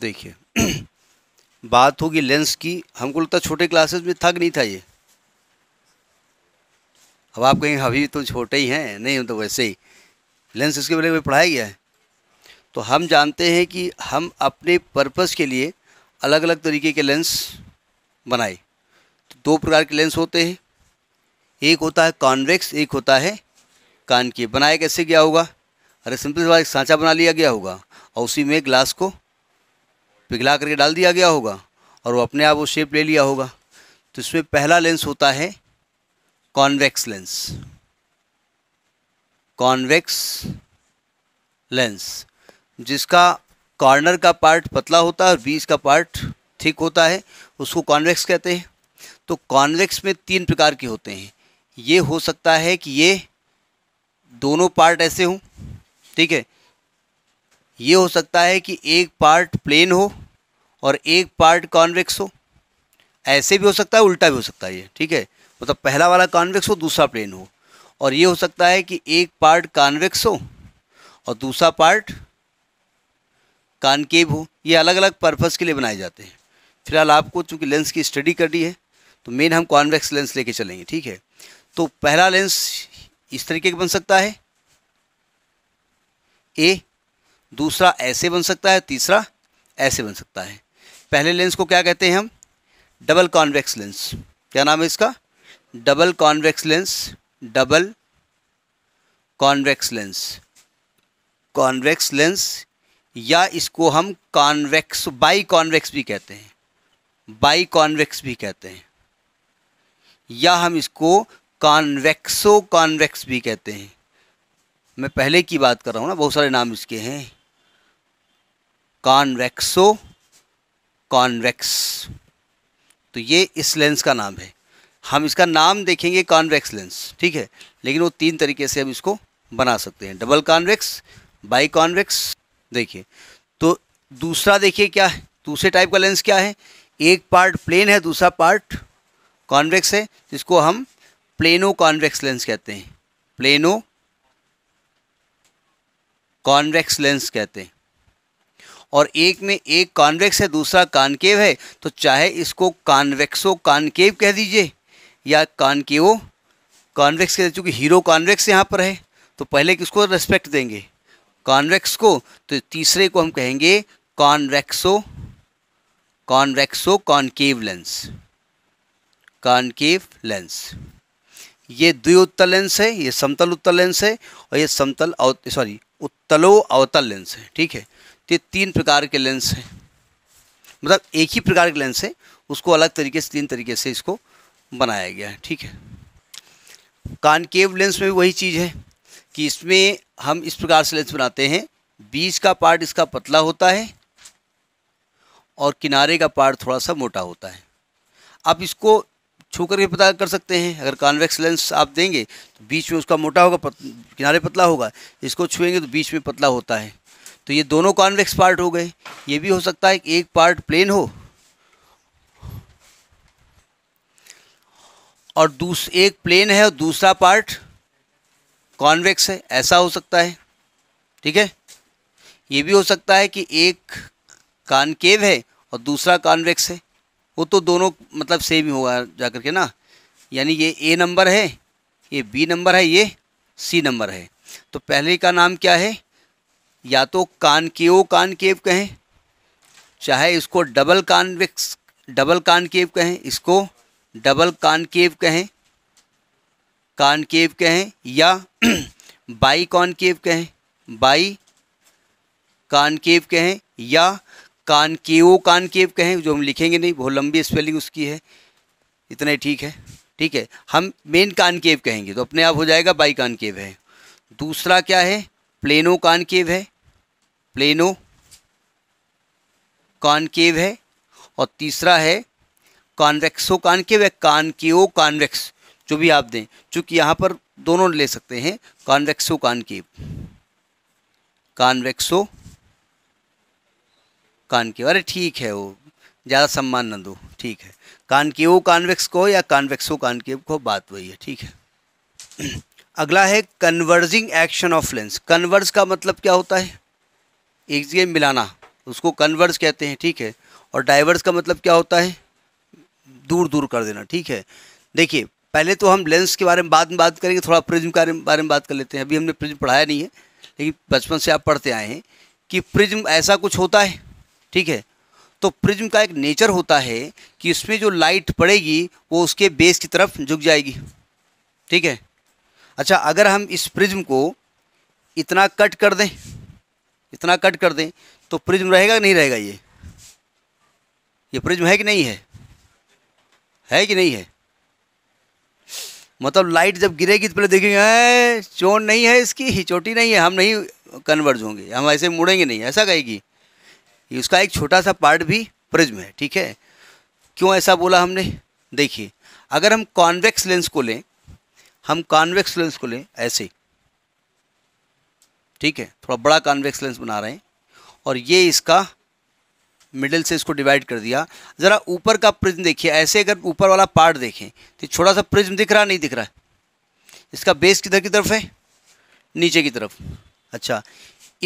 देखिए बात होगी लेंस की हमको लगता छोटे क्लासेस में था कि नहीं था ये अब आप कहेंगे अभी तो छोटे ही हैं नहीं हम तो वैसे ही लेंस इसके बारे में पढ़ाया गया है तो हम जानते हैं कि हम अपने पर्पस के लिए अलग अलग तरीके के लेंस बनाए तो दो प्रकार के लेंस होते हैं एक होता है कॉन्वेक्स एक होता है कान के बनाया कैसे गया होगा अरे सिंपल सा एक सांचा बना लिया गया होगा और उसी में ग्लास को पिघला करके डाल दिया गया होगा और वो अपने आप वो शेप ले लिया होगा तो इसमें पहला लेंस होता है कॉन्वेक्स लेंस कॉन्वेक्स लेंस जिसका कॉर्नर का पार्ट पतला होता है और बीच का पार्ट थिक होता है उसको कॉन्वेक्स कहते हैं तो कॉन्वेक्स में तीन प्रकार के होते हैं ये हो सकता है कि ये दोनों पार्ट ऐसे हों ठीक है ये हो सकता है कि एक पार्ट प्लेन हो और एक पार्ट कॉन्वेक्स हो ऐसे भी हो सकता है उल्टा भी हो सकता है ये ठीक है मतलब पहला वाला कॉन्वेक्स हो दूसरा प्लेन हो और ये हो सकता है कि एक पार्ट कॉन्वेक्स हो और दूसरा पार्ट कानकेव हो ये अलग अलग पर्पज़ के लिए बनाए जाते हैं फिलहाल आपको चूँकि लेंस की स्टडी करनी है तो मेन हम कॉन्वेक्स लेंस लेके चलेंगे ठीक है तो पहला लेंस इस तरीके का बन सकता है ए दूसरा ऐसे बन सकता है तीसरा ऐसे बन सकता है पहले लेंस को क्या कहते हैं हम डबल कॉन्वेक्स लेंस क्या नाम है इसका double convex lens double convex lens convex lens या इसको हम कॉन्वेक्स बाई कॉन्वेक्स भी कहते हैं बाई कॉन्वेक्स भी कहते हैं या हम इसको कॉन्वेक्सो कॉन्वेक्स भी कहते हैं मैं पहले की बात कर रहा हूँ ना बहुत सारे नाम इसके हैं कॉन्वेक्सो कॉन्वेक्स तो ये इस लेंस का नाम है हम इसका नाम देखेंगे कॉन्वेक्स लेंस ठीक है लेकिन वो तीन तरीके से हम इसको बना सकते हैं डबल कॉन्वेक्स बाई कॉन्वेक्स देखिए तो दूसरा देखिए क्या है दूसरे टाइप का लेंस क्या है एक पार्ट प्लेन है दूसरा पार्ट कॉन्वेक्स है जिसको हम प्लेनो कॉन्वेक्स लेंस कहते हैं प्लेनो कॉन्वेक्स लेंस कहते हैं और एक में एक कॉन्वेक्स है दूसरा कानकेव है तो चाहे इसको कॉन्वेक्सो कानकेव कह दीजिए या कानकेवो कॉन्वेक्स कह चूँकि हीरो कॉन्वेक्स यहाँ पर है तो पहले किसको रेस्पेक्ट देंगे कॉन्वेक्स को तो तीसरे को हम कहेंगे convexo convexo concave lens concave lens ये उत्तर लेंस है ये समतल उत्तल लेंस है और ये समतल सॉरी उत्तलो अवतल लेंस है ठीक है तो ये तीन प्रकार के लेंस हैं मतलब एक ही प्रकार के लेंस है उसको अलग तरीके से तीन तरीके से इसको बनाया गया है ठीक है कानकेव लेंस में भी वही चीज़ है कि इसमें हम इस प्रकार से लेंस बनाते हैं बीज का पार्ट इसका पतला होता है और किनारे का पार्ट थोड़ा सा मोटा होता है अब इसको छू करके पता कर सकते हैं अगर कॉन्वेक्स लेंस आप देंगे तो बीच में उसका मोटा होगा पत, किनारे पतला होगा इसको छुएंगे तो बीच में पतला होता है तो ये दोनों कॉन्वेक्स पार्ट हो गए ये भी हो सकता है कि एक पार्ट प्लेन हो और दूस एक प्लेन है और दूसरा पार्ट कॉन्वेक्स है ऐसा हो सकता है ठीक है ये भी हो सकता है कि एक कानकेव है और दूसरा कॉन्वेक्स है वो तो दोनों मतलब सेम ही होगा जा करके ना यानी ये ए नंबर है ये बी नंबर है ये सी नंबर है तो पहले का नाम क्या है या तो कान कान केव कहें चाहे इसको डबल कानविक्स डबल कान केव कहें इसको डबल कानकेव कहें कान केव कहें या बाई कॉनकेव कहें बाई कान केव कहें या कानकेव कानकेव कहें जो हम लिखेंगे नहीं बहुत लंबी स्पेलिंग उसकी है इतना ही ठीक है ठीक है हम मेन कानकेव कहेंगे तो अपने आप हो जाएगा बाई कानकेव है दूसरा क्या है प्लेनो कानकेव है प्लेनो कानकेव है और तीसरा है कॉन्वेक्सो कानकेव है कानकेव कॉन्वेक्स जो भी आप दें चूँकि यहाँ पर दोनों ले सकते हैं कॉन्वेक्सो कानकेव कॉन्वेक्सो कान की अरे ठीक है वो ज़्यादा सम्मान न दो ठीक है कान की वो कानवेक्स को या कानवेक्स हो कान की को बात वही है ठीक है अगला है converging action of lens converge का मतलब क्या होता है एक जगह मिलाना उसको कन्वर्ज कहते हैं ठीक है और डाइवर्स का मतलब क्या होता है दूर दूर कर देना ठीक है देखिए पहले तो हम लेंस के बारे में बाद में बात करेंगे थोड़ा प्रिज्म के बारे में बात कर लेते हैं अभी हमने प्रिज्म पढ़ाया नहीं है लेकिन बचपन से आप पढ़ते आए हैं कि प्रिज्म ऐसा कुछ होता है ठीक है तो प्रिज्म का एक नेचर होता है कि उसमें जो लाइट पड़ेगी वो उसके बेस की तरफ झुक जाएगी ठीक है अच्छा अगर हम इस प्रिज्म को इतना कट कर दें इतना कट कर दें तो प्रिज्म रहेगा नहीं रहेगा ये ये प्रिज्म है कि नहीं है है कि नहीं है मतलब लाइट जब गिरेगी तो पहले देखेंगे चोट नहीं है इसकी चोटी नहीं है हम नहीं कन्वर्ज होंगे हम ऐसे मुड़ेंगे नहीं ऐसा कहेगी ये उसका एक छोटा सा पार्ट भी प्रिज्म है ठीक है क्यों ऐसा बोला हमने देखिए अगर हम कॉन्वेक्स लेंस को लें हम कॉन्वेक्स लेंस को लें ऐसे ठीक है थोड़ा बड़ा कॉन्वेक्स लेंस बना रहे हैं और ये इसका मिडिल से इसको डिवाइड कर दिया ज़रा ऊपर का प्रिज्म देखिए ऐसे अगर ऊपर वाला पार्ट देखें तो छोटा सा प्रिज्म दिख रहा नहीं दिख रहा इसका बेस किधर की तरफ है नीचे की तरफ अच्छा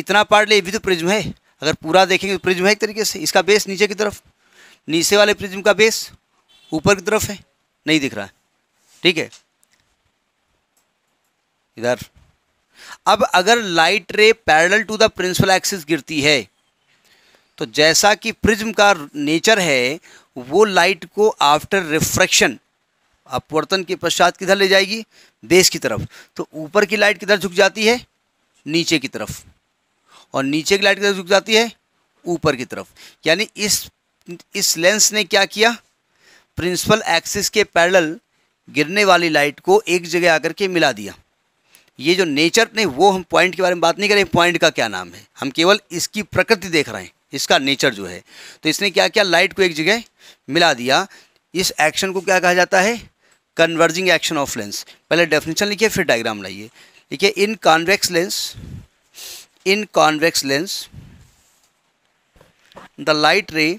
इतना पार्ट ले ये भी तो प्रिज्म है अगर पूरा देखेंगे तो प्रिज्म है एक तरीके से इसका बेस नीचे की तरफ नीचे वाले प्रिज्म का बेस ऊपर की तरफ है नहीं दिख रहा है ठीक है इधर अब अगर light ray parallel to the principal axis गिरती है तो जैसा कि प्रिज्म का नेचर है वो लाइट को आफ्टर रिफ्रैक्शन अपवर्तन के पश्चात किधर ले जाएगी बेस की तरफ तो ऊपर की लाइट किधर झुक जाती है नीचे की तरफ और नीचे की लाइट की तरफ झुक जाती है ऊपर की तरफ यानी इस इस लेंस ने क्या किया प्रिंसिपल एक्सिस के पैरेलल गिरने वाली लाइट को एक जगह आकर के मिला दिया ये जो नेचर नहीं वो हम पॉइंट के बारे में बात नहीं करें पॉइंट का क्या नाम है हम केवल इसकी प्रकृति देख रहे हैं इसका नेचर जो है तो इसने क्या किया लाइट को एक जगह मिला दिया इस एक्शन को क्या कहा जाता है कन्वर्जिंग एक्शन ऑफ लेंस पहले डेफिनेशन लिखिए फिर डायग्राम लाइए देखिए in convex lens in convex lens the light ray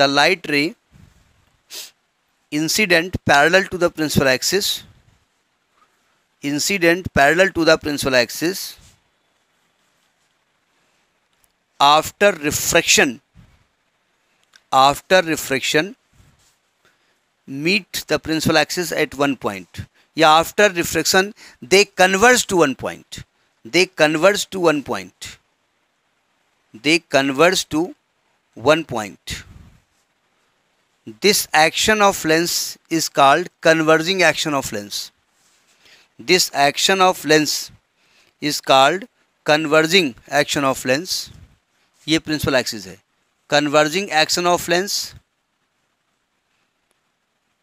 the light ray incident parallel to the principal axis incident parallel to the principal axis after refraction after refraction meet the principal axis at one point yeah after refraction they converge to one point they converge to one point they converge to one point this action of lens is called converging action of lens this action of lens is called converging action of lens ये principal axis है converging action of lens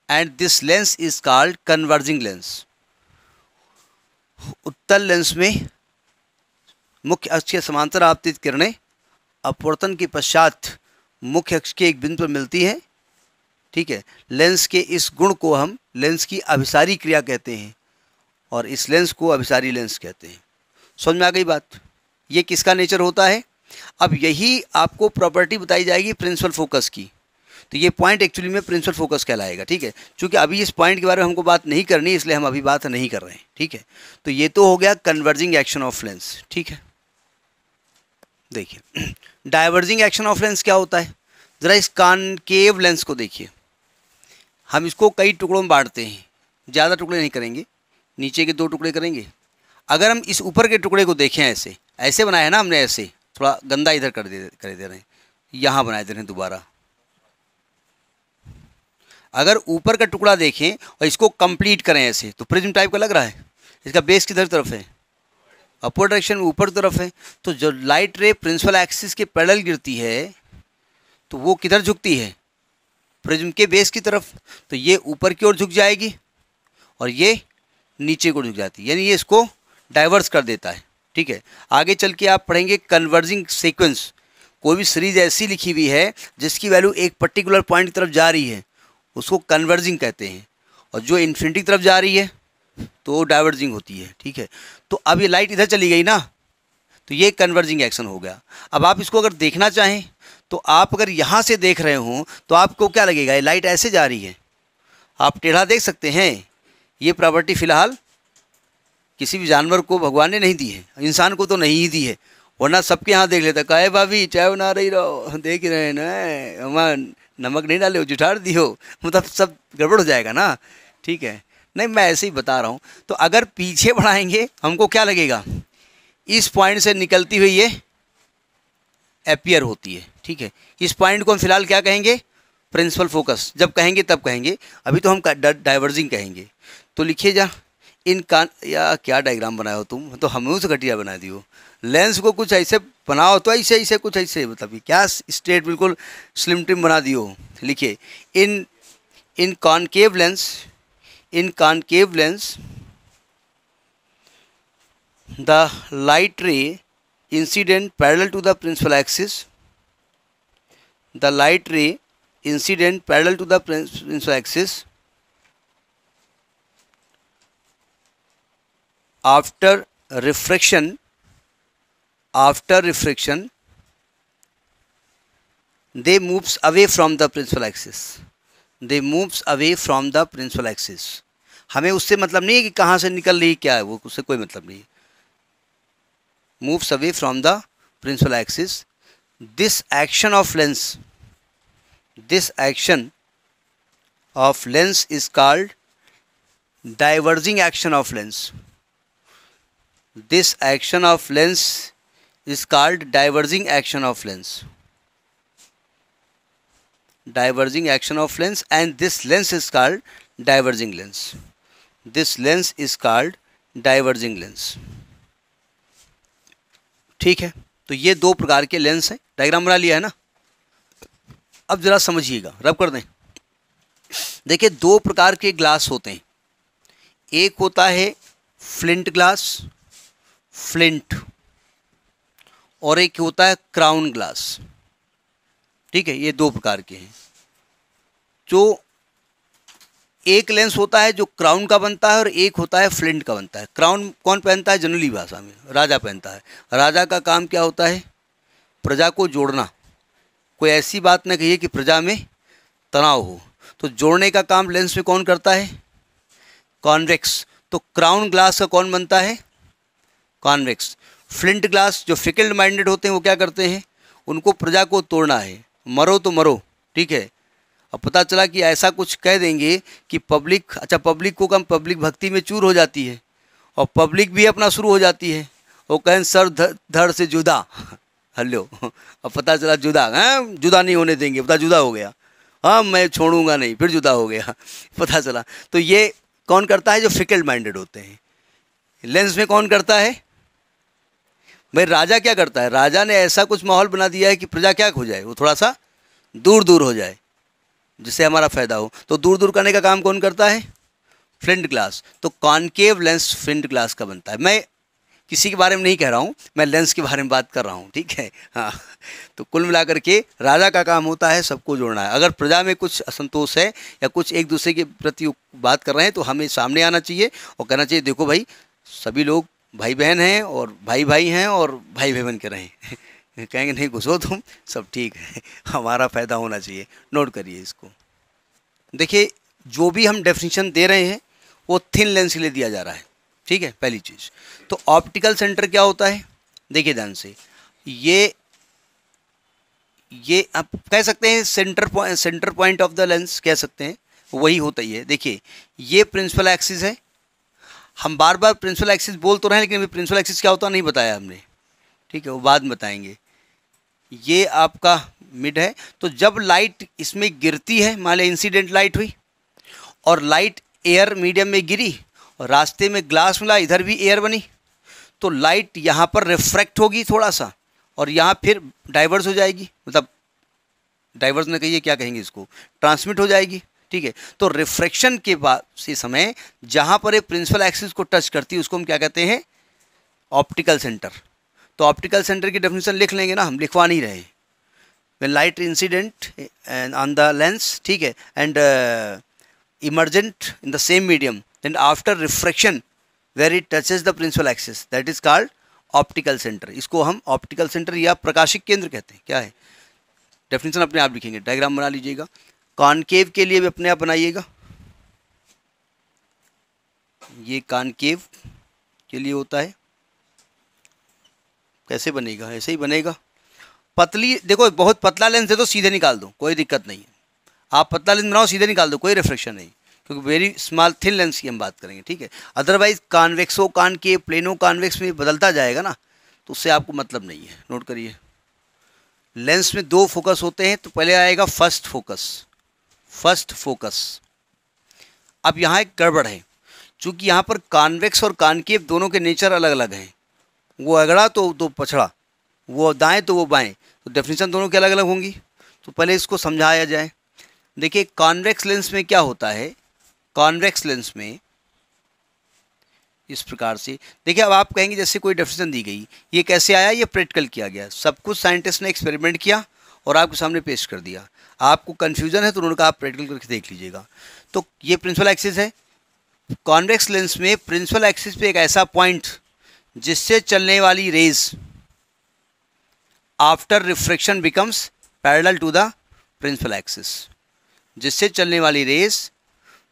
and this lens is called converging lens उत्तल लेंस में मुख्य अक्ष के समांतर आपतित किरणें अपवर्तन के पश्चात मुख्य अक्ष के एक बिंदु पर मिलती हैं ठीक है लेंस के इस गुण को हम लेंस की अभिसारी क्रिया कहते हैं और इस लेंस को अभिसारी लेंस कहते हैं समझ में आ गई बात ये किसका नेचर होता है अब यही आपको प्रॉपर्टी बताई जाएगी प्रिंसिपल फोकस की तो ये पॉइंट एक्चुअली में प्रिंसिपल फोकस कहलाएगा ठीक है क्योंकि अभी इस पॉइंट के बारे में हमको बात नहीं करनी इसलिए हम अभी बात नहीं कर रहे हैं ठीक है तो ये तो हो गया कन्वर्जिंग एक्शन ऑफ लेंस ठीक है देखिए डाइवर्जिंग एक्शन ऑफ लेंस क्या होता है ज़रा इस कान केव लेंस को देखिए हम इसको कई टुकड़ों में बांटते हैं ज़्यादा टुकड़े नहीं करेंगे नीचे के दो टुकड़े करेंगे अगर हम इस ऊपर के टुकड़े को देखें ऐसे ऐसे बनाया है ना हमने ऐसे थोड़ा गंदा इधर कर दे कर दे रहे हैं यहाँ बना दे रहे हैं दोबारा अगर ऊपर का टुकड़ा देखें और इसको कंप्लीट करें ऐसे तो प्रिज्म टाइप का लग रहा है इसका बेस किधर तरफ है अपर डायरेक्शन में ऊपर की तरफ है तो जब लाइट रे प्रिंसिपल एक्सिस के पैडल गिरती है तो वो किधर झुकती है प्रिज्म के बेस की तरफ तो ये ऊपर की ओर झुक जाएगी और ये नीचे को झुक जाती है यानी ये इसको डाइवर्स कर देता है ठीक है आगे चल के आप पढ़ेंगे कन्वर्जिंग सीक्वेंस कोई भी सीरीज ऐसी लिखी हुई है जिसकी वैल्यू एक पर्टिकुलर पॉइंट की तरफ जा रही है उसको कन्वर्जिंग कहते हैं और जो इन्फिनिटी की तरफ जा रही है तो डाइवर्जिंग होती है ठीक है तो अब ये लाइट इधर चली गई ना तो ये कन्वर्जिंग एक्शन हो गया अब आप इसको अगर देखना चाहें तो आप अगर यहाँ से देख रहे हों तो आपको क्या लगेगा ये लाइट ऐसे जा रही है आप टेढ़ा देख सकते हैं ये प्रॉपर्टी फ़िलहाल किसी भी जानवर को भगवान ने नहीं दी है इंसान को तो नहीं ही दी है वरना सबके यहाँ देख लेता कहे भाभी चाय बना रही रहो देख रहे हैं ना हमारा नमक नहीं डाले हो जुठार दी हो मतलब सब गड़बड़ हो जाएगा ना ठीक है नहीं मैं ऐसे ही बता रहा हूँ तो अगर पीछे बढ़ाएंगे हमको क्या लगेगा इस पॉइंट से निकलती हुई ये अपियर होती है ठीक है इस पॉइंट को हम फिलहाल क्या कहेंगे प्रिंसिपल फोकस जब कहेंगे तब कहेंगे अभी तो हम डाइवर्जिंग कहेंगे तो लिखिए जा इन कान या क्या डायग्राम बनाए हो तुम तो हमें उस घटिया बना दियो लेंस को कुछ ऐसे बनाओ तो ऐसे ऐसे कुछ ऐसे मतलब क्या स्ट्रेट बिल्कुल स्लिम टिम बना दियो लिखिए in in concave lens in concave lens the light ray incident parallel to the principal axis the light ray incident parallel to the principal axis after refraction after refraction they moves away from the principal axis they moves away from the principal axis हमें उससे मतलब नहीं है कि कहाँ से निकल रही क्या है वो उससे कोई मतलब नहीं moves away from the principal axis this action of lens this action of lens is called diverging action of lens this action of lens is called diverging action of lens diverging action of lens and this lens is called diverging lens this lens is called diverging lens ठीक है तो ये दो प्रकार के lens हैं diagram बना लिया है ना अब ज़रा समझिएगा रब कर दें देखिए दो प्रकार के ग्लास होते हैं एक होता है फ्लिंट ग्लास फ्लिंट और एक होता है क्राउन ग्लास ठीक है ये दो प्रकार के हैं जो एक लेंस होता है जो क्राउन का बनता है और एक होता है फ्लिंट का बनता है क्राउन कौन पहनता है जनरली भाषा में राजा पहनता है राजा का काम क्या होता है प्रजा को जोड़ना कोई ऐसी बात ना कहिए कि प्रजा में तनाव हो तो जोड़ने का काम लेंस में कौन करता है कॉन्वेक्स तो क्राउन ग्लास का कौन बनता है कॉन्वेक्स फ्लिंट ग्लास जो फिकल्ड माइंडेड होते हैं वो क्या करते हैं उनको प्रजा को तोड़ना है मरो तो मरो ठीक है अब पता चला कि ऐसा कुछ कह देंगे कि पब्लिक अच्छा पब्लिक को कम पब्लिक भक्ति में चूर हो जाती है और पब्लिक भी अपना शुरू हो जाती है वो कहें सर धड़ से जुदा हल्लो अब पता चला जुदा हैं जुदा नहीं होने देंगे पता जुदा हो गया हाँ मैं छोड़ूंगा नहीं फिर जुदा हो गया पता चला तो ये कौन करता है जो फिकल्ड माइंडेड होते हैं लेंस में कौन करता है भाई राजा क्या करता है राजा ने ऐसा कुछ माहौल बना दिया है कि प्रजा क्या हो जाए वो थोड़ा सा दूर दूर हो जाए जिससे हमारा फ़ायदा हो तो दूर दूर करने का काम कौन करता है फ्रिंट ग्लास तो कॉन्केव लेंस फ्रिंट ग्लास का बनता है मैं किसी के बारे में नहीं कह रहा हूँ मैं लेंस के बारे में बात कर रहा हूँ ठीक है हाँ तो कुल मिलाकर के राजा का काम होता है सबको जोड़ना है अगर प्रजा में कुछ असंतोष है या कुछ एक दूसरे के प्रति बात कर रहे हैं तो हमें सामने आना चाहिए और कहना चाहिए देखो भाई सभी लोग भाई बहन हैं और भाई भाई हैं और भाई बहन के रहें कहेंगे नहीं घुसो तुम सब ठीक है हमारा फ़ायदा होना चाहिए नोट करिए इसको देखिए जो भी हम डेफिनेशन दे रहे हैं वो थिन लेंस के लिए दिया जा रहा है ठीक है पहली चीज़ तो ऑप्टिकल सेंटर क्या होता है देखिए ध्यान से ये ये आप कह सकते हैं centre point centre point of the lens कह सकते हैं वही होता ही है देखिए ये प्रिंसिपल एक्सिस है हम बार बार प्रिंसिपल एक्सिस बोल तो रहे हैं लेकिन अभी प्रिंसिपल एक्सिस क्या होता नहीं बताया हमने ठीक है वो बाद में बताएंगे ये आपका मिड है तो जब लाइट इसमें गिरती है मान लिया इंसीडेंट लाइट हुई और लाइट एयर मीडियम में गिरी और रास्ते में ग्लास मिला इधर भी एयर बनी तो लाइट यहाँ पर रिफ्रैक्ट होगी थोड़ा सा और यहाँ फिर डाइवर्स हो जाएगी मतलब डाइवर्स ने कहिए क्या कहेंगे इसको ट्रांसमिट हो जाएगी ठीक है तो रिफ्रेक्शन के बाद से समय जहां पर एक प्रिंसिपल एक्सिस को टच करती है उसको हम क्या कहते हैं ऑप्टिकल सेंटर तो ऑप्टिकल सेंटर की डेफिनेशन लिख लेंगे ना हम लिखवा नहीं रहे when light incident and on the lens ठीक है and emergent in the same medium and after refraction where it touches the principal axis that is called optical centre इसको हम ऑप्टिकल सेंटर या प्रकाशिक केंद्र कहते हैं क्या है डेफिनेशन अपने आप लिखेंगे डायग्राम बना लीजिएगा कॉनकेव के लिए भी अपने आप बनाइएगा ये कॉनकेव के लिए होता है कैसे बनेगा ऐसे ही बनेगा पतली देखो बहुत पतला लेंस है तो सीधे निकाल दो कोई दिक्कत नहीं है आप पतला लेंस बनाओ सीधे निकाल दो कोई रिफ्लेक्शन नहीं क्योंकि वेरी स्मॉल थिन लेंस की हम बात करेंगे ठीक है अदरवाइज कॉन्वेक्सो कान के प्लेनो कॉन्वेक्स में बदलता जाएगा ना तो उससे आपको मतलब नहीं है नोट करिए लेंस में दो फोकस होते हैं तो पहले आएगा फर्स्ट फोकस फर्स्ट फोकस अब यहाँ एक गड़बड़ है चूँकि यहाँ पर कॉन्वेक्स और कॉन्केव दोनों के नेचर अलग अलग हैं वो अगड़ा तो तो पछड़ा वो दाएं तो वो बाएं तो डेफिनेशन दोनों के अलग अलग होंगी तो पहले इसको समझाया जाए देखिए कॉन्वेक्स लेंस में क्या होता है कॉन्वेक्स लेंस में इस प्रकार से देखिए अब आप कहेंगे जैसे कोई डेफिनेशन दी गई ये कैसे आया ये प्रैक्टिकल किया गया सब कुछ साइंटिस्ट ने एक्सपेरिमेंट किया और आपके सामने पेश कर दिया आपको कन्फ्यूज़न है तो उन्होंने कहा आप प्रैक्टिकल करके देख लीजिएगा तो ये प्रिंसिपल एक्सिस है कॉन्वेक्स लेंस में प्रिंसिपल एक्सिस पे एक ऐसा पॉइंट जिससे चलने वाली rays after refraction becomes parallel to the principal axis जिससे चलने वाली रेज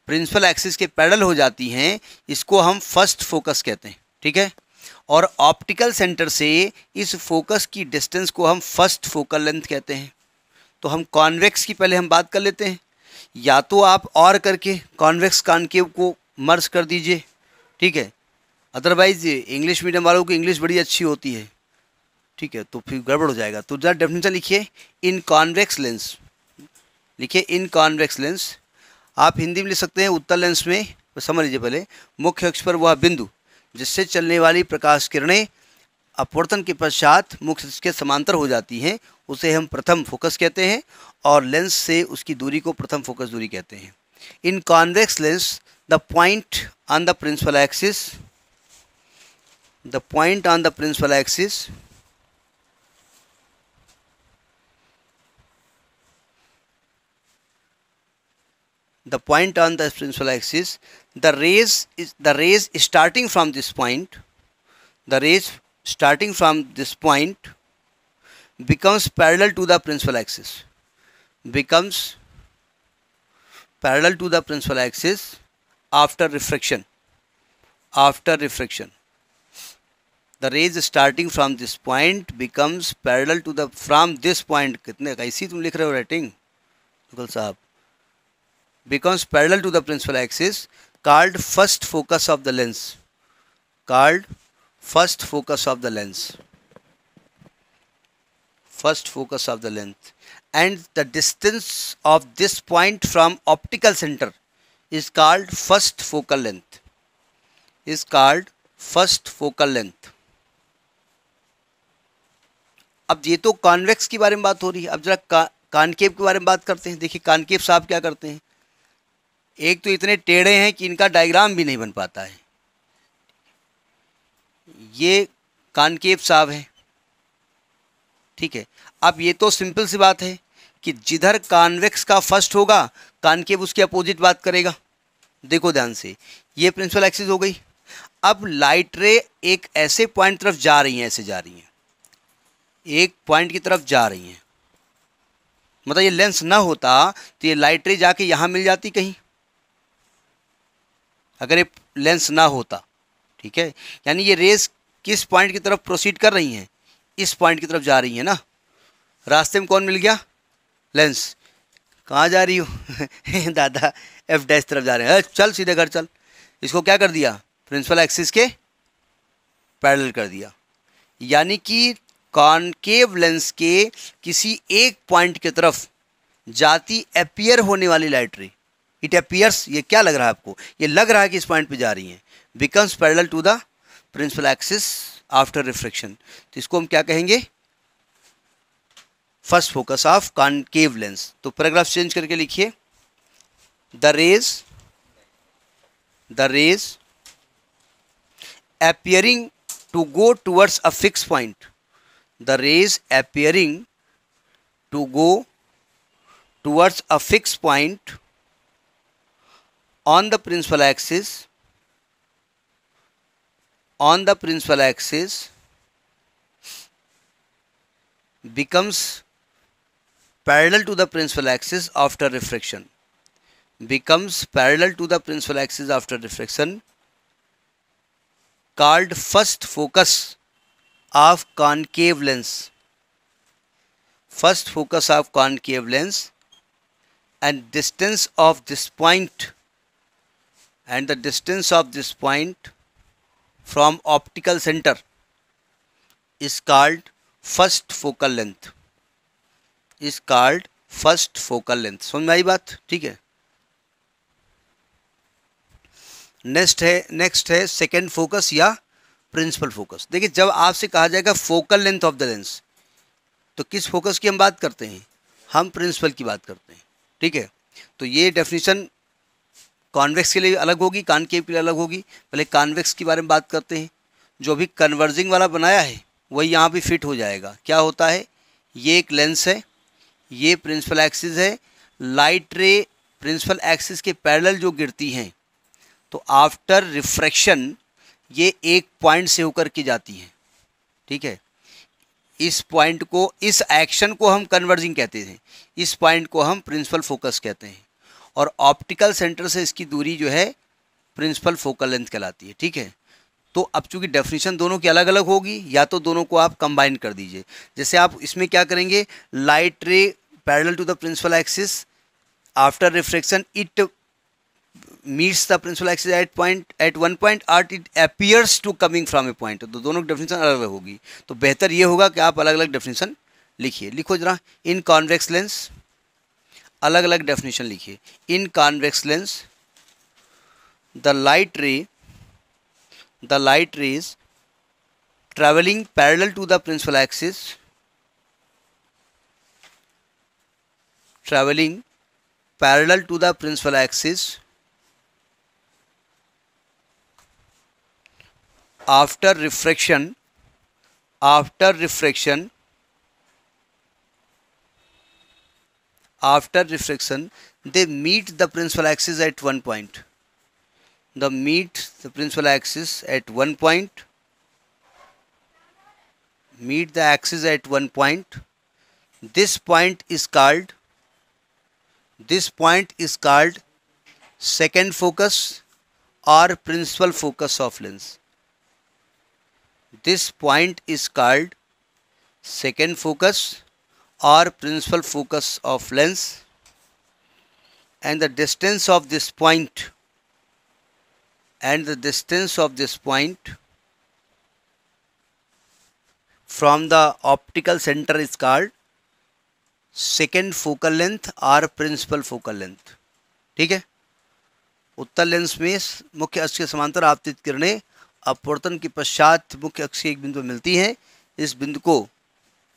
प्रिंसिपल एक्सिस के पैरेलल हो जाती हैं इसको हम फर्स्ट फोकस कहते हैं ठीक है और ऑप्टिकल सेंटर से इस फोकस की डिस्टेंस को हम फर्स्ट फोकल लेंथ कहते हैं तो हम कॉन्वेक्स की पहले हम बात कर लेते हैं या तो आप और करके कॉन्वेक्स कॉन्केव को मर्ज कर दीजिए ठीक है अदरवाइज इंग्लिश मीडियम वालों की इंग्लिश बड़ी अच्छी होती है ठीक है तो फिर गड़बड़ हो जाएगा तो जरा डेफिनेशन लिखिए इन कॉन्वेक्स लेंस लिखिए इन कॉन्वेक्स लेंस आप हिंदी में लिख सकते हैं उत्तर लेंस में तो समझ लीजिए पहले मुख्य अक्ष पर वह बिंदु जिससे चलने वाली प्रकाश किरणें अपवर्तन के पश्चात मुख्य के समांतर हो जाती हैं उसे हम प्रथम फोकस कहते हैं और लेंस से उसकी दूरी को प्रथम फोकस दूरी कहते हैं in convex lens the point on the principal axis the point on the principal axis the point on the principal axis the rays the rays starting from this point the rays starting from this point becomes parallel to the principal axis becomes parallel to the principal axis after refraction after refraction the rays starting from this point becomes parallel to the from this point कितने कैसी तुम लिख रहे हो writing Mughal साहब becomes parallel to the principal axis called first focus of the lens called first focus of the lens first focus of the length and the distance of this point from optical center is called first focal length is called first focal length अब ये तो convex के बारे में बात हो रही है अब जरा का, के बारे में बात करते हैं देखिए कानकेव साहब क्या करते हैं एक तो इतने टेढ़े हैं कि इनका डायग्राम भी नहीं बन पाता है ये कानकेव साहब हैं ठीक है अब ये तो सिंपल सी बात है कि जिधर कॉन्वेक्स का फर्स्ट होगा कानकेव उसके अपोजिट बात करेगा देखो ध्यान से ये प्रिंसिपल एक्सिस हो गई अब लाइट रे एक ऐसे पॉइंट तरफ जा रही हैं ऐसे जा रही हैं एक पॉइंट की तरफ जा रही हैं मतलब ये लेंस ना होता तो ये लाइट रे जाके यहाँ मिल जाती कहीं अगर ये लेंस ना होता ठीक है यानी ये रेस किस पॉइंट की तरफ प्रोसीड कर रही हैं इस पॉइंट की तरफ जा रही है ना रास्ते में कौन मिल गया लेंस कहाँ जा रही हो दादा एफ डैश तरफ जा रहे हैं चल सीधे घर चल इसको क्या कर दिया प्रिंसिपल एक्सिस के पैरल कर दिया यानी कि कॉनकेव लेंस के किसी एक पॉइंट की तरफ जाती अपियर होने वाली लाइट रे इट अपियर्स ये क्या लग रहा है आपको ये लग रहा है कि इस पॉइंट पे जा रही है becomes parallel to the principal axis after refraction तो इसको हम क्या कहेंगे first focus of concave lens तो पैराग्राफ चेंज करके लिखिए the rays the rays appearing to go towards a fix point the rays appearing to go towards a fix point on the principal axis on the principal axis becomes parallel to the principal axis after refraction becomes parallel to the principal axis after refraction called first focus of concave lens first focus of concave lens and distance of this point and the distance of this point from optical centre is called first focal length is called first focal length समझ में आई बात ठीक है next है next है second focus या principal focus देखिए जब आपसे कहा जाएगा focal length of the lens तो किस फोकस की हम बात करते हैं हम प्रिंसिपल की बात करते हैं ठीक है तो ये डेफिनेशन कॉन्वेक्स के लिए अलग होगी कानकेव के लिए अलग होगी पहले कॉन्वेक्स के बारे में बात करते हैं जो अभी कन्वर्जिंग वाला बनाया है वही यहाँ भी फिट हो जाएगा क्या होता है ये एक लेंस है ये प्रिंसिपल एक्सिस है लाइट रे प्रिंसिपल एक्सिस के पैरेलल जो गिरती हैं तो आफ्टर रिफ्रैक्शन ये एक पॉइंट से होकर के जाती हैं ठीक है इस पॉइंट को इस एक्शन को हम कन्वर्जिंग कहते हैं इस पॉइंट को हम प्रिंसिपल फोकस कहते हैं और ऑप्टिकल सेंटर से इसकी दूरी जो है प्रिंसिपल फोकल लेंथ कहलाती है ठीक है तो अब चूंकि डेफिनेशन दोनों की अलग अलग होगी या तो दोनों को आप कंबाइन कर दीजिए जैसे आप इसमें क्या करेंगे light ray parallel to the principal axis after reflection it meets the principal axis at point at one point or it appears to coming from a point तो दोनों की डेफिनेशन अलग अलग होगी तो बेहतर ये होगा कि आप अलग अलग डेफिनेशन लिखिए लिखो जरा इन कॉन्वेक्स लेंस अलग अलग डेफिनेशन लिखिए in convex lens the light ray the light rays travelling parallel to the principal axis travelling parallel to the principal axis after refraction after refraction after refraction they meet the principal axis at one point the meet the principal axis at one point meet the axis at one point this point is called this point is called second focus or principal focus of lens this point is called second focus or principal focus of lens and the distance of this point and the distance of this point from the optical center is called second focal length or principal focal length ठीक है उत्तर lens में मुख्य अक्ष के समांतर आपतित किरणें अपवर्तन के पश्चात मुख्य अक्ष एक बिंदु मिलती हैं इस बिंदु को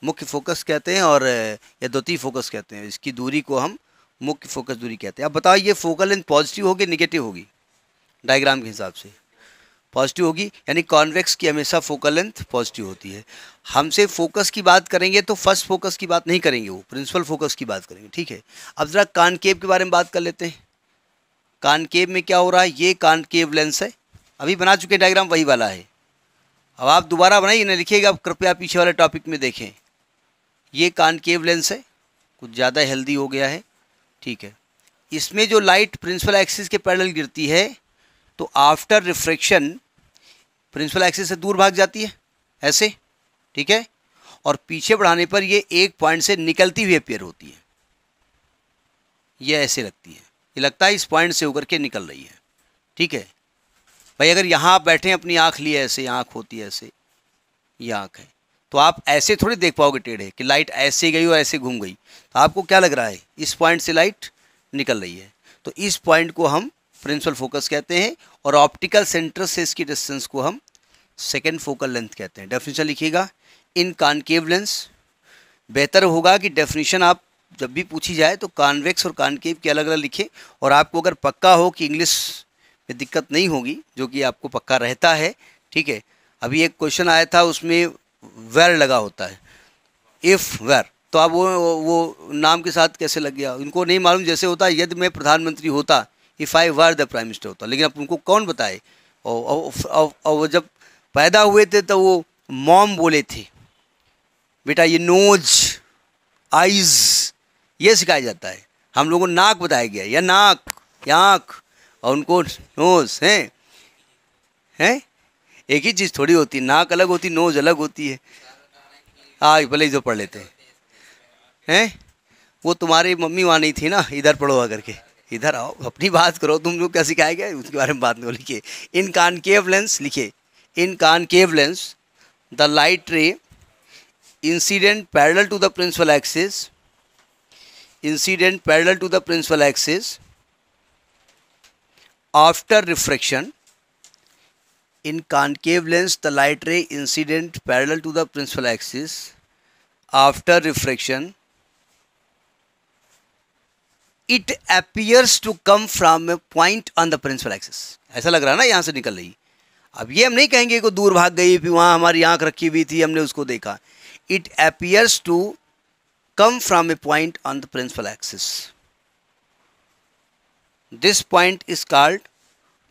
मुख्य फोकस कहते हैं और या द्वितीय फोकस कहते हैं इसकी दूरी को हम मुख्य फोकस दूरी कहते हैं अब बताओ ये फोकल लेंथ पॉजिटिव होगी निगेटिव होगी डायग्राम के हिसाब से पॉजिटिव होगी यानी कॉन्वेक्स की हमेशा फोकल लेंथ पॉजिटिव होती है हमसे फोकस की बात करेंगे तो फर्स्ट फोकस की बात नहीं करेंगे वो प्रिंसिपल फोकस की बात करेंगे ठीक है अब ज़रा कानकेब के बारे में बात कर लेते हैं कानकेब में क्या हो रहा है ये कानकेब लेंस है अभी बना चुके डायग्राम वही वाला है अब आप दोबारा बनाइए ना लिखिएगा कृपया पीछे वाले टॉपिक में देखें ये कानकेव लेंस है कुछ ज़्यादा हेल्दी हो गया है ठीक है इसमें जो लाइट प्रिंसिपल एक्सिस के पैरेलल गिरती है तो आफ्टर रिफ्रेक्शन प्रिंसिपल एक्सिस से दूर भाग जाती है ऐसे ठीक है और पीछे बढ़ाने पर ये एक पॉइंट से निकलती हुई अपेयर होती है ये ऐसे लगती है ये लगता है इस पॉइंट से होकर के निकल रही है ठीक है भाई अगर यहाँ आप बैठे अपनी आँख लिए ऐसे आँख होती है ऐसे ये आँख है तो आप ऐसे थोड़ी देख पाओगे टेढ़े कि लाइट ऐसे गई और ऐसे घूम गई तो आपको क्या लग रहा है इस पॉइंट से लाइट निकल रही है तो इस पॉइंट को हम प्रिंसिपल फोकस कहते हैं और ऑप्टिकल सेंटर से इसकी डिस्टेंस को हम सेकेंड फोकल लेंथ कहते हैं डेफिनेशन लिखिएगा इन कॉन्केव लेंस बेहतर होगा कि डेफिनेशन आप जब भी पूछी जाए तो कॉन्वेक्स और कॉन्केव के अलग अलग लिखें और आपको अगर पक्का हो कि इंग्लिश में दिक्कत नहीं होगी जो कि आपको पक्का रहता है ठीक है अभी एक क्वेश्चन आया था उसमें वेर लगा होता है इफ़ वेर तो अब वो वो नाम के साथ कैसे लग गया उनको नहीं मालूम जैसे होता है यदि मैं प्रधानमंत्री होता if I were the prime minister होता लेकिन अब उनको कौन बताए और वो जब पैदा हुए थे तो वो मॉम बोले थे बेटा ये नोज आइज ये सिखाया जाता है हम लोगों को नाक बताया गया या नाक या आँख और उनको नोज हैं हैं एक ही चीज़ थोड़ी होती है नाक अलग होती नोज अलग होती है हाँ भले ही जो पढ़ लेते हैं हैं वो तुम्हारी मम्मी वहाँ नहीं थी ना इधर पढ़ो आ करके इधर आओ अपनी बात करो तुम लोग क्या सिखाए गया उसके बारे में बात नहीं लिखिए इन कान केव लेंस लिखिए in concave lens the light ray incident parallel to the principal axis incident parallel to the principal axis after refraction in concave lens the light ray incident parallel to the principal axis after refraction it appears to come from a point on the principal axis ऐसा लग रहा है ना यहां से निकल रही अब ये हम नहीं कहेंगे को दूर भाग गई फिर वहां हमारी आंख रखी हुई थी हमने उसको देखा it appears to come from a point on the principal axis this point is called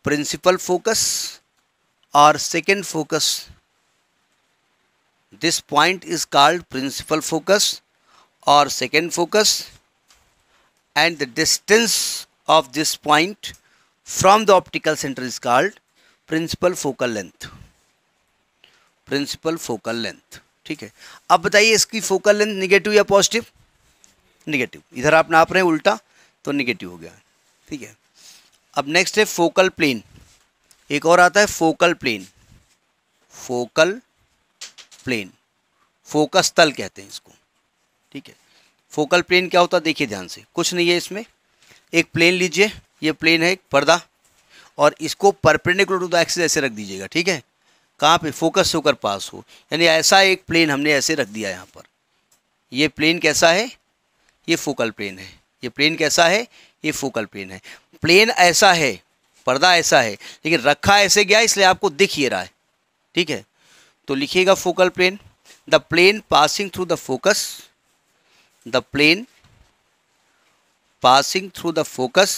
principal focus और second focus this point is called principal focus और second focus and the distance of this point from the optical centre is called principal focal length principal focal length ठीक है अब बताइए इसकी focal length negative या positive negative इधर आप नाप रहे हैं उल्टा तो निगेटिव हो गया ठीक है अब नेक्स्ट है फोकल प्लेन एक और आता है focal plane focal plane focus तल कहते हैं इसको ठीक है फोकल प्लेन क्या होता है देखिए ध्यान से कुछ नहीं है इसमें एक प्लेन लीजिए ये प्लेन है एक पर्दा और इसको परपेंडिकुलर टू द एक्सिस ऐसे रख दीजिएगा ठीक है कहाँ पे फोकस होकर पास हो यानी ऐसा एक प्लेन हमने ऐसे रख दिया यहाँ पर ये प्लेन कैसा है ये फोकल प्लेन है ये प्लेन कैसा है ये फोकल प्लेन है प्लेन ऐसा है पर्दा ऐसा है लेकिन रखा ऐसे गया इसलिए आपको दिख ही रहा है ठीक है तो लिखिएगा focal plane the plane passing through the focus the plane passing through the focus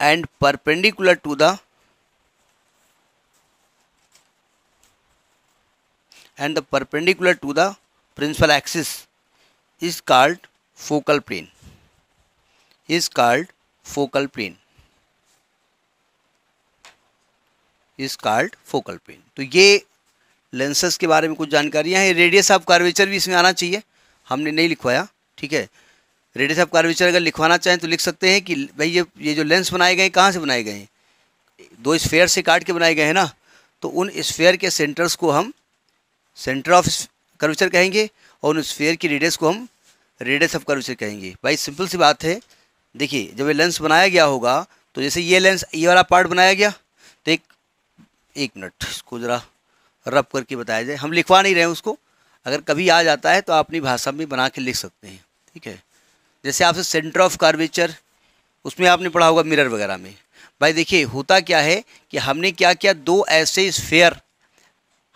and perpendicular to the and the perpendicular to the principal axis is called focal plane is called focal plane is called focal plane तो ये lenses के बारे में कुछ जानकारियाँ हैं radius of curvature भी इसमें आना चाहिए हमने नहीं लिखवाया ठीक है रेडियस ऑफ कार्वेचर अगर लिखवाना चाहें तो लिख सकते हैं कि भाई ये ये जो लेंस बनाए गए हैं कहाँ से बनाए गए हैं दो स्फेयर से काट के बनाए गए हैं ना तो उन स्फेयर के सेंटर्स को हम सेंटर ऑफ कर्वेचर कहेंगे और उन स्फेयर की रेडियस को हम रेडियस ऑफ कर्वेचर कहेंगे भाई सिंपल सी बात है देखिए जब ये लेंस बनाया गया होगा तो जैसे ये लेंस ये वाला पार्ट बनाया गया तो एक एक मिनट इसको ज़रा रब करके बताया जाए हम लिखवा नहीं रहे हैं उसको अगर कभी आ जाता है तो आप अपनी भाषा में बना के लिख सकते हैं ठीक है जैसे आपसे सेंटर ऑफ कार्वेचर उसमें आपने पढ़ा होगा मिरर वगैरह में भाई देखिए होता क्या है कि हमने क्या किया दो ऐसे स्फेयर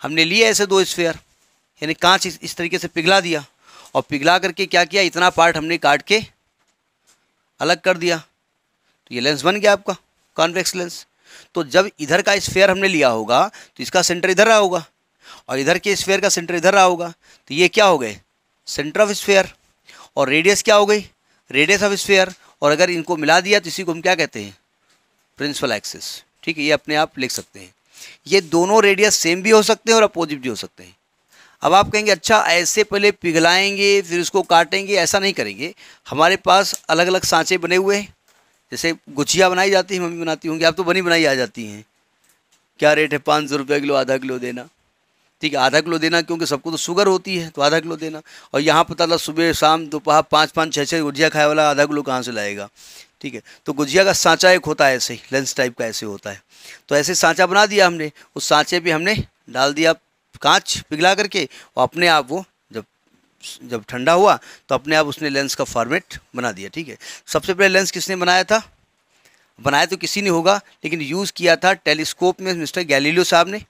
हमने लिए ऐसे दो स्फेयर यानी कांच इस, इस तरीके से पिघला दिया और पिघला करके क्या किया इतना पार्ट हमने काट के अलग कर दिया तो ये लेंस बन गया आपका कॉन्वेक्स लेंस तो जब इधर का स्फेयर हमने लिया होगा तो इसका सेंटर इधर रहा होगा और इधर के स्फेयर का सेंटर इधर रहा होगा तो ये क्या हो गए सेंटर ऑफ स्फेयर और रेडियस क्या हो गई रेडियस ऑफ स्फेयर और अगर इनको मिला दिया तो इसी को हम क्या कहते हैं प्रिंसिपल एक्सिस ठीक है ये अपने आप लिख सकते हैं ये दोनों रेडियस सेम भी हो सकते हैं और अपोजिट भी हो सकते हैं अब आप कहेंगे अच्छा ऐसे पहले पिघलाएंगे फिर उसको काटेंगे ऐसा नहीं करेंगे हमारे पास अलग अलग सांचे बने हुए हैं जैसे गुछिया बनाई जाती है मम्मी बनाती होंगी आप तो बनी बनाई आ जाती हैं क्या रेट है पाँच सौ रुपये किलो आधा किलो देना ठीक है आधा किलो देना क्योंकि सबको तो शुगर होती है तो आधा किलो देना और यहाँ पता था सुबह शाम दोपहर पाँच पाँच छः छः गुजिया खाए वाला आधा किलो कहाँ से लाएगा ठीक है तो गुजिया का सांचा एक होता है ऐसे ही लंच टाइप का ऐसे होता है तो ऐसे सांचा बना दिया हमने उस सांचे पर हमने डाल दिया कांच पिघला करके और अपने आप वो जब जब ठंडा हुआ तो अपने आप उसने लेंस का फॉर्मेट बना दिया ठीक है सबसे पहले लेंस किसने बनाया था बनाया तो किसी ने होगा लेकिन यूज़ किया था टेलीस्कोप में मिस्टर गैलीलियो साहब ने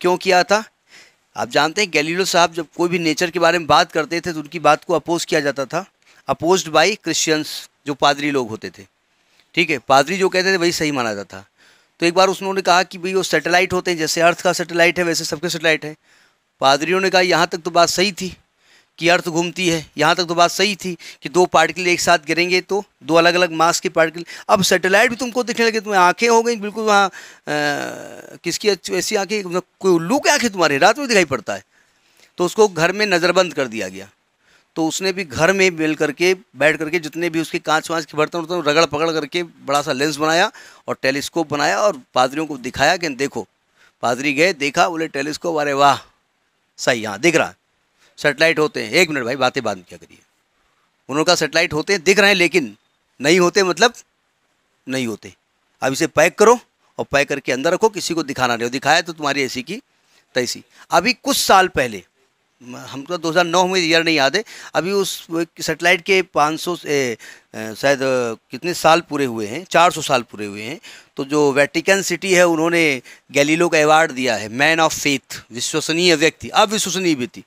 क्यों किया था आप जानते हैं गैलीलियो साहब जब कोई भी नेचर के बारे में बात करते थे तो उनकी बात को अपोज किया जाता था अपोज्ड बाई क्रिश्चियंस जो पादरी लोग होते थे ठीक है पादरी जो कहते थे वही सही माना जाता था तो एक बार उन्होंने कहा कि भाई वो सैटेलाइट होते हैं जैसे अर्थ का सैटेलाइट है वैसे सबके सैटेलाइट है पादरियों ने कहा यहाँ तक तो बात सही थी कि अर्थ घूमती है यहाँ तक तो बात सही थी कि दो पार्टिकल एक साथ गिरेंगे तो दो अलग अलग मास के पार्टिकल अब सैटेलाइट भी तुमको दिखने लगे तुम्हें आंखें हो गई बिल्कुल वहाँ किसकी ऐसी आँखें मतलब कोई उल्लू की आँखें तुम्हारी रात में दिखाई पड़ता है तो उसको घर में नज़रबंद कर दिया गया तो उसने भी घर में मिल करके बैठ करके जितने भी उसके कांच वाँच के बर्तन वर्तन रगड़ पकड़ करके बड़ा सा लेंस बनाया और टेलीस्कोप बनाया और पादरियों को दिखाया कि देखो पादरी गए देखा बोले टेलीस्कोप अरे वाह सही हाँ दिख रहा सेटेलाइट होते हैं एक मिनट भाई बातें बाद में क्या करिए उन्होंने कहा सेटेलाइट होते हैं दिख रहे हैं लेकिन नहीं होते मतलब नहीं होते अब इसे पैक करो और पैक करके अंदर रखो किसी को दिखाना नहीं हो दिखाया तो तुम्हारी ऐसी की तैसी अभी कुछ साल पहले हमको 2009 तो में ईयर नहीं याद है अभी उस सेटेलाइट के 500 सौ शायद कितने साल पूरे हुए हैं 400 साल पूरे हुए हैं तो जो वेटिकन सिटी है उन्होंने गैलीलो का अवार्ड दिया है मैन ऑफ फेथ विश्वसनीय व्यक्ति अविश्वसनीय व्यक्ति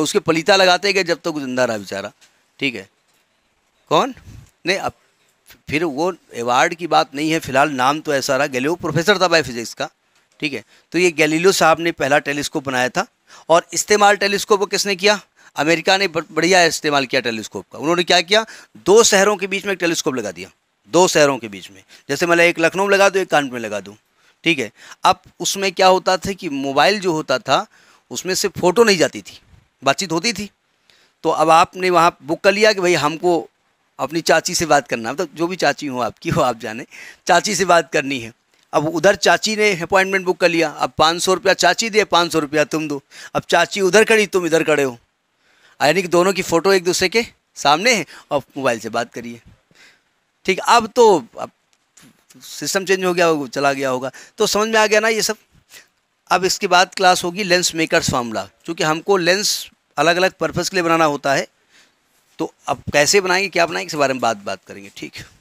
उसके पलीता लगाते गए जब तक तो जिंदा रहा बेचारा ठीक है कौन नहीं अब फिर वो अवार्ड की बात नहीं है फिलहाल नाम तो ऐसा रहा गैलीलो प्रोफेसर था बाय फिजिक्स का ठीक है तो ये गैलीलियो साहब ने पहला टेलीस्कोप बनाया था और इस्तेमाल टेलीस्कोप किसने किया अमेरिका ने बढ़िया इस्तेमाल किया टेलीस्कोप का उन्होंने क्या किया दो शहरों के बीच में एक टेलीस्कोप लगा दिया दो शहरों के बीच में जैसे मैं एक लखनऊ में लगा दूँ एक कानपुर में लगा दूँ ठीक है अब उसमें क्या होता था कि मोबाइल जो होता था उसमें से फ़ोटो नहीं जाती थी बातचीत होती थी तो अब आपने वहाँ बुक कर लिया कि भाई हमको अपनी चाची से बात करना मतलब तो जो भी चाची हो आपकी हो आप जाने चाची से बात करनी है अब उधर चाची ने अपॉइंटमेंट बुक कर लिया अब पाँच सौ रुपया चाची दिए पाँच सौ रुपया तुम दो अब चाची उधर खड़ी तुम इधर खड़े हो यानी कि दोनों की फ़ोटो एक दूसरे के सामने है और मोबाइल से बात करिए ठीक अब तो अब सिस्टम चेंज हो गया चला गया होगा तो समझ में आ गया ना ये सब अब इसके बाद क्लास होगी लेंस मेकर्स फार्मूला क्योंकि हमको लेंस अलग अलग पर्पज़ के लिए बनाना होता है तो अब कैसे बनाएंगे क्या बनाएंगे इस बारे में बात बात करेंगे ठीक है